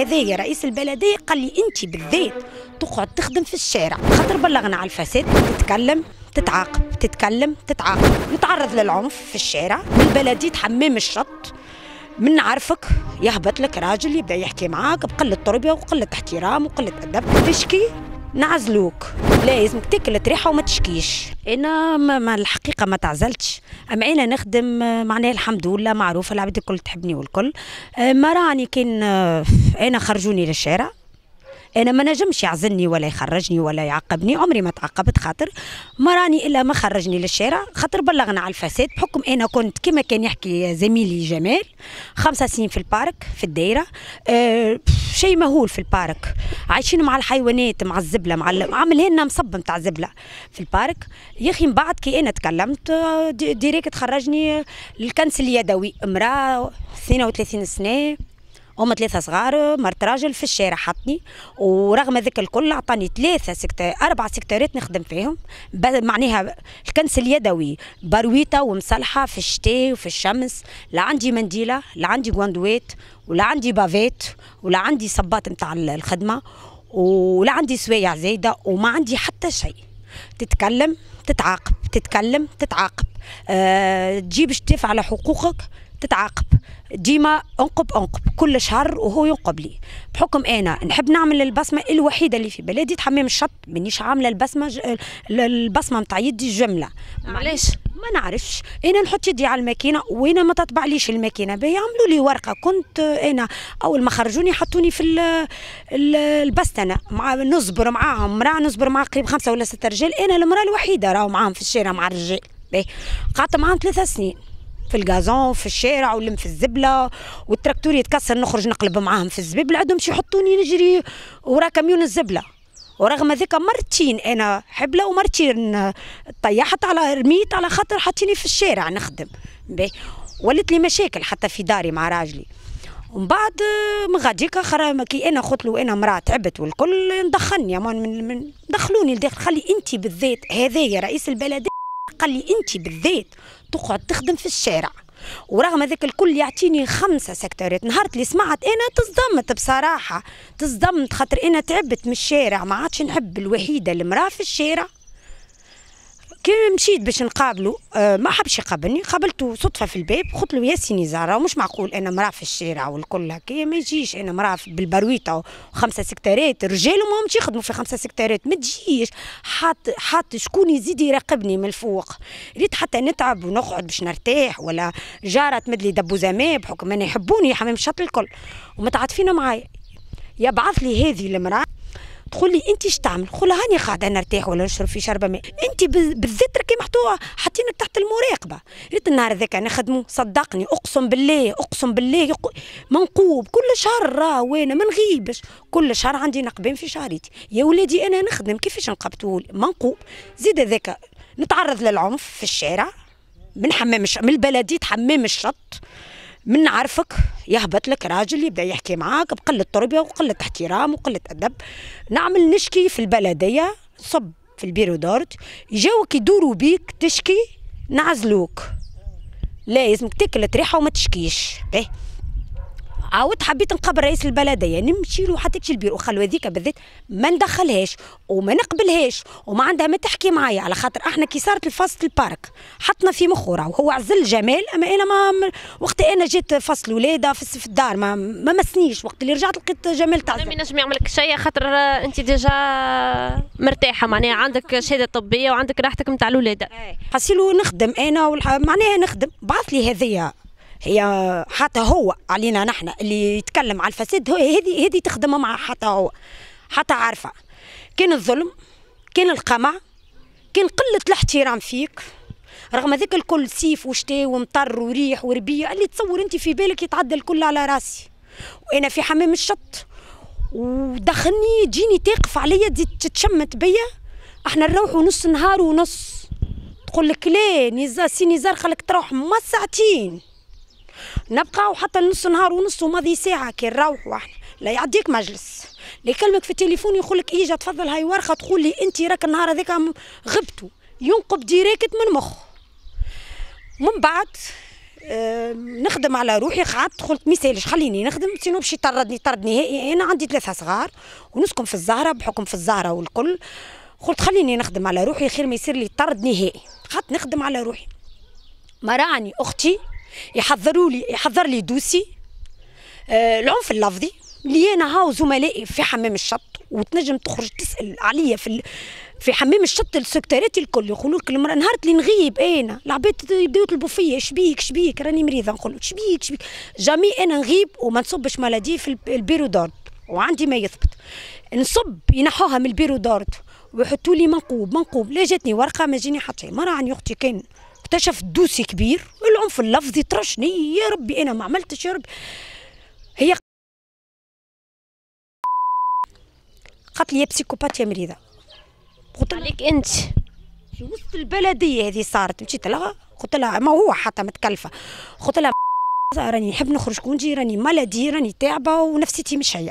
هذايا رئيس البلديه قال لي انت بالذات تقعد تخدم في الشارع خاطر بلغنا على الفساد تتكلم تتعاقب تتكلم تتعاقب نتعرض للعنف في الشارع من بلديه حمام الشط من عرفك يهبط لك راجل يبدا يحكي معاك بقله تربيه وقله احترام وقله ادب تشكي نعزلوك لا لازمك تاكل تريحه وما تشكيش انا ما الحقيقه ما تعزلتش اما انا نخدم معناها الحمد لله معروفه العباد الكل تحبني والكل أه، ما راني كان أه، انا خرجوني للشارع انا ما نجمش يعزلني ولا يخرجني ولا يعاقبني عمري ما تعاقبت خاطر ما راني الا ما خرجني للشارع خاطر بلغنا على الفساد بحكم انا كنت كما كان يحكي زميلي جمال خمسة سنين في البارك في الدايره أه شيء مهول في البارك عايشين مع الحيوانات مع الزبله مع عامل لنا مصب نتاع زبله في البارك يا اخي من بعد كي انا تكلمت آه، ديريكت خرجني للكنس اليدوي امراه 32 سنه هما ثلاثه صغار مرت راجل في الشارع حطني ورغم ذاك الكل عطاني ثلاثه سكتة اربع سكتارات نخدم فيهم معناها الكنس اليدوي برويطه ومصلحه في الشتاء وفي الشمس لا عندي منديله لا عندي جواندويت ولا عندي بافيت ولا عندي صبات نتاع الخدمه ولا عندي سوايع زايده وما عندي حتى شيء تتكلم تتعاقب تتكلم تتعاقب أه تجيب تدافع على حقوقك تتعاقب ديما انقب انقب كل شهر وهو ينقب لي بحكم انا نحب نعمل البصمه الوحيده اللي في بلادي تحمام الشط مانيش عامله البصمه ج... البصمه نتاع يدي جمله علاش ما نعرفش انا نحط يدي على الماكينه وانا ما تطبعليش الماكينه باهي عملوا لي ورقه كنت انا اول ما خرجوني حطوني في البستنه مع نصبر معاهم مراه نصبر مع قريب خمسه ولا سته رجال انا المراه الوحيده راهو معاهم في الشارع مع الرجال باهي قعدت معاهم ثلاثة سنين في الجازون في الشارع ولم في الزبله والتراكتور يتكسر نخرج نقلب معاهم في الزبيب عندهم يحطوني نجري ورا كميون الزبله ورغم ذيك مرتين انا حبله ومرتين طيحت على رميت على خاطر حطيني في الشارع نخدم ولت لي مشاكل حتى في داري مع راجلي ومن بعد من غاديك كي انا قلت له انا مراه تعبت والكل ندخلني من, من دخلوني لداخل خلي انت بالذات هذايا رئيس البلديه قال لي انت بالذات تقعد تخدم في الشارع ورغم هذاك الكل يعطيني خمسه سكتورات نهار اللي سمعت انا تصدمت بصراحه تصدمت خاطر انا تعبت من الشارع ما عادش نحب الوحيده المراه في الشارع كي مشيت باش نقابلو آه، ما حبش يقابلني قابلته صدفه في الباب قلت له يا سي زهره مش معقول انا مراه في الشارع والكل هكايا ما يجيش انا مراه بالبرويطه وخمسه سكتارات رجال وما همش يخدموا في خمسه سكتارات ما تجيش حاط حاط شكون يزيد يراقبني من الفوق ريت حتى نتعب ونقعد باش نرتاح ولا جاره تمد لي دبوزه ماء بحكم انا يحبوني حمام الشط الكل ومتعاطفين معايا يبعث لي هذه المراه تقول لي انت اش تعمل قول هاني قاعده نرتاح ولا نشرب في شربه ماء انت بالذات راكي محطوطه حاطينك تحت المراقبه ريت النهار ذاك انا خدمه صدقني اقسم بالله اقسم بالله منقوب كل شهر راه وانا ما نغيبش كل شهر عندي نقبين في شهريتي يا ولادي انا نخدم كيفاش نقبتوا منقوب زيد هذاك نتعرض للعنف في الشارع من حمام الش... من البلديه حمام الشط من نعرفك يهبط لك راجل يبدا يحكي معاك بقله تربيه وقله احترام وقله ادب نعمل نشكي في البلديه نصب في البيرو دورت يجاوك يدوروا بيك تشكي نعزلوك لازمك تاكل تريحه وما تشكيش إيه. عاودت حبيت نقابل رئيس البلديه نمشي يعني له حتى تشي البيرو خلوا هذيك بالذات ما ندخلهاش وما نقبلهاش وما عندها ما تحكي معايا على خاطر احنا كي صارت الفصل البارك حطنا في مخوره وهو عزل جمال اما انا ما وقت انا جيت فصل ولاده في الدار ما ما مسنيش وقت اللي رجعت لقيت جمال تعزل ما ينجم يعمل لك شيء خاطر آه، انت ديجا مرتاحه معناها عندك شهاده طبيه وعندك راحتك نتاع الولاده إيه. حسيلو نخدم انا معناها نخدم بعث لي هذه هي حتى هو علينا نحن اللي يتكلم على الفساد هذه هذه تخدم مع حتى هو حتى عارفه كان الظلم كان القمع كان قله الاحترام فيك رغم ذاك الكل سيف وشتاء ومطر وريح وربيع اللي تصور انت في بالك يتعدى الكل على راسي وانا في حمام الشط ودخلني تجيني تقف عليا تتشمت بيا احنا نروح نص نهار ونص تقول لك لا نزار سي نزار خلك تروح ما ساعتين نبقاو حتى نص نهار ونص وماضي ساعه كي نروحوا احنا لا يعديك مجلس لا يكلمك في التليفون يقول لك ايجا تفضل هاي ورقه تقول لي انت راك النهار هذاك غبتوا ينقب ديريكت من مخ من بعد نخدم على روحي قعدت قلت ما خليني نخدم سينو باش يطردني طرد نهائي انا عندي ثلاثه صغار ونسكن في الزهره بحكم في الزهره والكل قلت خليني نخدم على روحي خير ما يصير لي طرد نهائي قعدت نخدم على روحي مراني اختي يحضروا لي يحضر لي دوسي آه، العنف اللفظي اللي انا ها وزملائي في حمام الشط وتنجم تخرج تسال عليا في ال... في حمام الشط السكترات الكل يقولوا لك المراه نهار اللي نغيب انا العباد يبداو يطلبوا فيا شبيك شبيك راني مريضه نقول لك شبيك شبيك جامي انا نغيب وما نصبش مالادي في البيرو دارد وعندي ما يثبت نصب ينحوها من البيرو دارد ويحطوا لي منقوب منقوب لا جاتني ورقه ما جيني حتى مره عن اختي كان اكتشف دوسي كبير في اللفظ يطرشني يا ربي انا ما عملتش يا ربي هي قالت لي بسيكوبات يا مريضه قلت عليك انت في وسط البلديه هذه صارت مشيت لها قلت لها ما هو حتى متكلفه قلت لها راني نحب نخرج كونجي راني مالدي راني تعبه ونفسيتي مش هي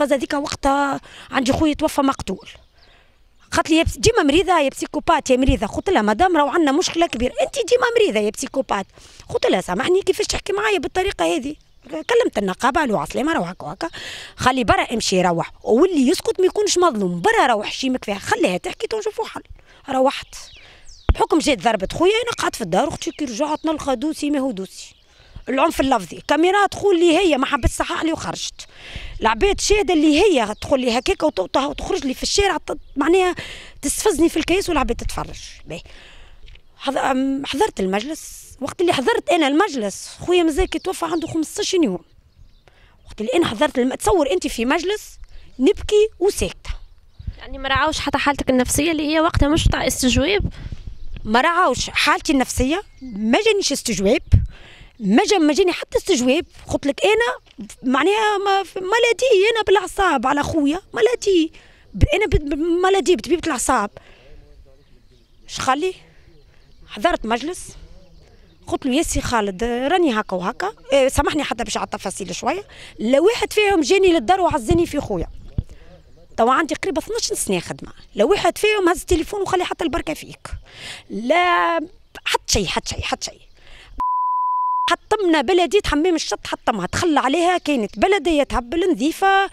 هذيك وقتها عندي خويا توفى مقتول قالت لي ديما مريضه يا بسيكوبات يا مريضه قلت لها مدام راهو عندنا مشكله كبيره انت ديما مريضه يا بسيكوبات قلت لها سامحني كيفاش تحكي معايا بالطريقه هذه كلمت النقابه قالوا عسلامه روح هكا هكا خلي برا امشي روح واللي يسكت ما يكونش مظلوم برا روح شيمك فيها خليها تحكي ونشوفوا حل روحت بحكم جات ضربت خويا انا قعدت في الدار اختي كي رجعت نلقى دوسي ما هو دوسي العنف اللفظي كاميرا تقول لي هي ما حبت صحح لي وخرجت العباد شاده اللي هي تدخل لي هكاك وتخرج لي في الشارع معناها تستفزني في الكيس والعباد تتفرج باهي حضرت المجلس وقت اللي حضرت انا المجلس خويا مزاك توفى عنده 15 يوم وقت اللي انا حضرت الم... تصور انت في مجلس نبكي وساكته يعني ما راعوش حتى حالتك النفسيه اللي هي وقتها مش تاع استجواب ما راعوش حالتي النفسيه ما جانيش استجواب ما جا ما جاني حتى استجواب قلت لك انا معناها ملادي انا بالاعصاب على خويا ملادي انا ملادي بطبيبه الاعصاب شخلي حضرت مجلس قلت له يا سي خالد راني هكا وهكا آه، سامحني حتى باش على التفاصيل شويه لا واحد فيهم جاني للدار وعزني في خويا توا عندي قريب 12 سنه خدمه لا واحد فيهم هز التليفون وخلي حتى البركه فيك لا حتى شيء حتى شيء حتى شيء حطمنا بلدية حمام الشط حطمها تخلى عليها كانت بلدية تعبل نظيفة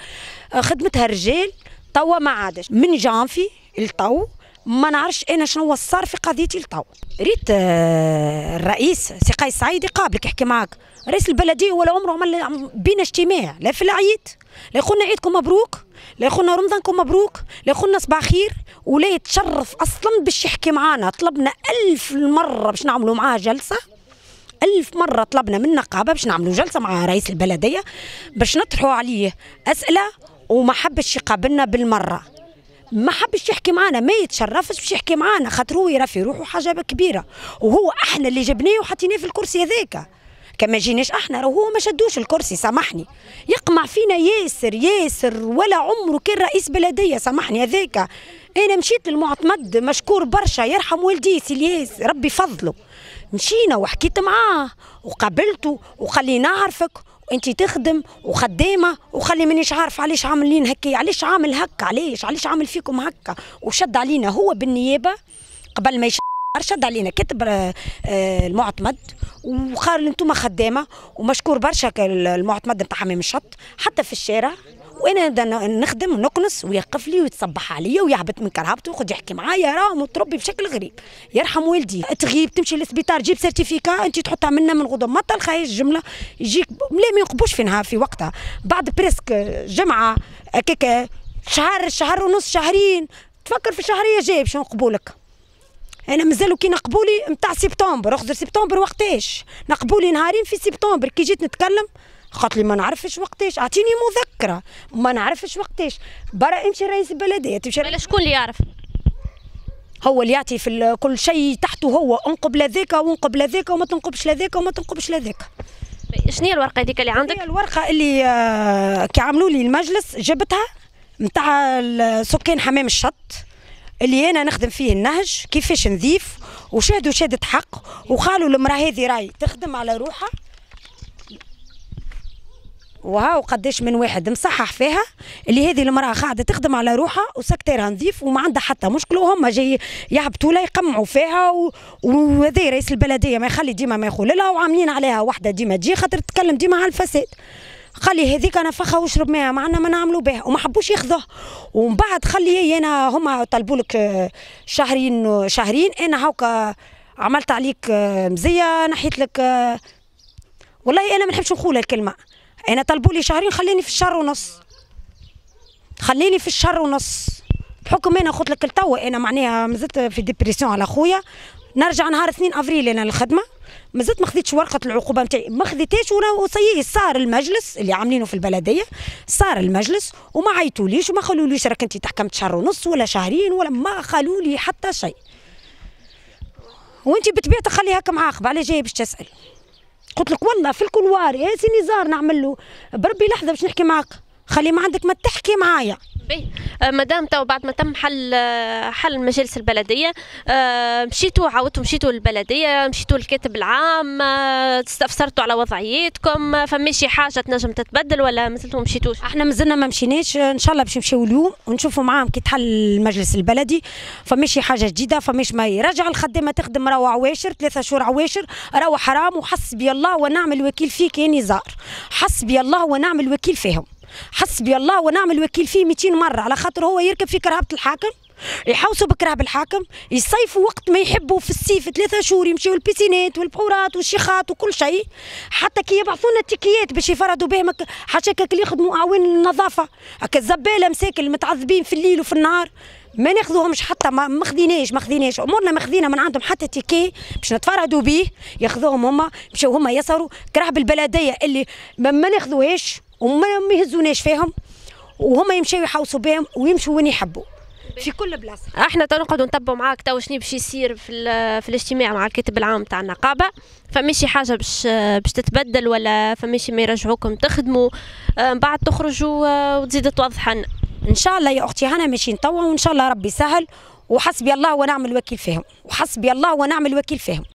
آه، خدمتها رجال توا ما عادش من جانفي الطو ما نعرفش انا شنو صار في قضيتي الطو ريت آه، الرئيس سي قيس سعيد يقابلك يحكي معاك رئيس البلديه ولا عمره عمل بينا اجتماع لا في العيد لا يقولنا عيدكم مبروك لا يقولنا رمضانكم مبروك لا يقولنا صباح خير ولا يتشرف اصلا باش يحكي معانا طلبنا ألف مرة باش نعملوا معاه جلسه ألف مرة طلبنا من النقابة باش نعملوا جلسة مع رئيس البلدية باش نطرحوا عليه أسئلة وما حبش يقابلنا بالمرة ما حبش يحكي معنا ما يتشرفش باش يحكي معنا خاطر هو يرى في روحه حاجه كبيره وهو احنا اللي جبناه وحطيناه في الكرسي هذاك كما جيناش احنا هو ما شدوش الكرسي سامحني يقمع فينا ياسر ياسر ولا عمره كان رئيس بلديه سامحني هذاك انا مشيت للمعتمد مشكور برشا يرحم والديه سي ربي فضله مشينا وحكيت معاه وقابلته وخلينا نعرفك وانت تخدم وخدامه وخلي مانيش عارف علاش عاملين هكا علاش عامل هكا علاش علاش عامل فيكم هكا وشد علينا هو بالنيابه قبل ما يشد شد علينا كتب آه، آه، المعتمد وقال انتم خدامه ومشكور برشا المعتمد نتاع حمام الشط حتى في الشارع وانا نخدم ونقنص ويقف لي ويتصبح عليا ويعبط من كرهبته وخذ يحكي معايا راه متربي بشكل غريب يرحم والدي تغيب تمشي للسبيطار تجيب سيرتيفيكا انت تحطها منا من غضون ما تلقايش الجمله يجيك لا ما ينقبوش في نهار في وقتها بعد بريسك جمعه هكاك شهر شهر ونص شهرين تفكر في الشهريه جاي باش نقبولك انا مازالوا كي نقبولي نتاع سبتمبر اخذ سبتمبر وقتاش نقبولي نهارين في سبتمبر كي جيت نتكلم قالت لي ما نعرفش وقتاش اعطيني مذكره ما نعرفش وقتاش برا امشي رئيس البلديه تمشي بلا شكون اللي يعرف هو اللي يعطي في كل شيء تحته هو انقب لذاك وانقب لذاك وما تنقبش لذاك وما تنقبش لذاك شنو هي الورقه هذيك اللي عندك؟ هي الورقه اللي آه، كي عملوا لي المجلس جبتها نتاع سكان حمام الشط اللي انا نخدم فيه النهج كيفاش نظيف وشهدوا شهاده حق وقالوا المراه هذه راي تخدم على روحها وها وقداش من واحد مصحح فيها اللي هذه المراه قاعده تخدم على روحها وسكتيرها نظيف وما عندها حتى مشكل وهم جاي يهبطوا لها يقمعوا فيها وهذا رئيس البلديه ما يخلي ديما ما يقول لها وعاملين عليها وحده ديما تجي خاطر تتكلم ديما على الفساد قال لي هذيك انا فخها واشرب ماها معنا ما نعملوا بها وما حبوش ياخذوه ومن بعد خلي انا هما طلبوا لك شهرين شهرين انا هاكا عملت عليك مزيه نحيت لك والله انا ما نحبش نقول الكلمه انا طلبوا لي شهرين خليني في الشهر ونص خليني في الشهر ونص بحكم انا قلت لك التو انا معناها مازلت في ديبريسيون على خويا نرجع نهار 2 افريل انا للخدمه مازلت ما خديتش ورقه العقوبه نتاعي ما خديتهاش وسي صار المجلس اللي عاملينه في البلديه صار المجلس وما عيطوليش وما خلوليش راك انت تحكمت شهر ونص ولا شهرين ولا ما خلولي حتى شيء وانت بطبيعتك خليها هكا معاقبه على جاي باش تسال قلت لك والله في الكولوار يا سي نزار نعمل له بربي لحظه باش نحكي معاك خلي ما عندك ما تحكي معايا أه، مدام تو بعد ما تم حل أه، حل مجلس البلديه أه، مشيتوا عاودتوا مشيتوا للبلديه مشيتوا للكاتب العام استفسرتوا على وضعيتكم فما شي حاجه تنجم تتبدل ولا مازلتوا مشيتوش احنا مازلنا ما مشيناش ان شاء الله باش نمشيو اليوم ونشوفوا معاهم كي تحل المجلس البلدي فما شي حاجه جديده فما ما يرجع الخدامه تخدم راهو عواشر ثلاثه شهور عواشر راهو حرام وحسبي الله ونعم الوكيل فيك يا نزار حسبي الله ونعم الوكيل فيهم حسبي الله ونعم الوكيل فيه 200 مره على خاطر هو يركب في كرهبه الحاكم يحوسوا بكرهب الحاكم يصيفوا وقت ما يحبوا في الصيف ثلاثة شهور يمشيوا البيسينات والبحورات والشيخات وكل شيء حتى كي يبعثوا لنا التيكيات باش يفردوا بهم حاشاك اللي يخدموا اعوان النظافه هكا الزباله مساكن متعذبين في الليل وفي النهار ما ناخذوهمش حتى ما خديناش ما امورنا ما من عندهم حتى تيكي باش نتفردوا به ياخذوهم هما مشاو هما يسروا كرهب البلديه اللي ما ناخذوهاش وما يهزوناش فيهم وهم يمشيو يحوصوا بهم ويمشوا وين يحبوا في كل بلاصه احنا تو نقعدوا نتبعوا معاك تو شنو باش يصير في في الاجتماع مع الكاتب العام تاع النقابه فماشي حاجه باش باش تتبدل ولا فماشي ما يرجعوكم تخدموا آه، من بعد تخرجوا آه، وتزيد توضح لنا ان شاء الله يا اختي هنا ماشي نطوع وان شاء الله ربي سهل وحسبي الله ونعم الوكيل فيهم وحسبي الله ونعم الوكيل فيهم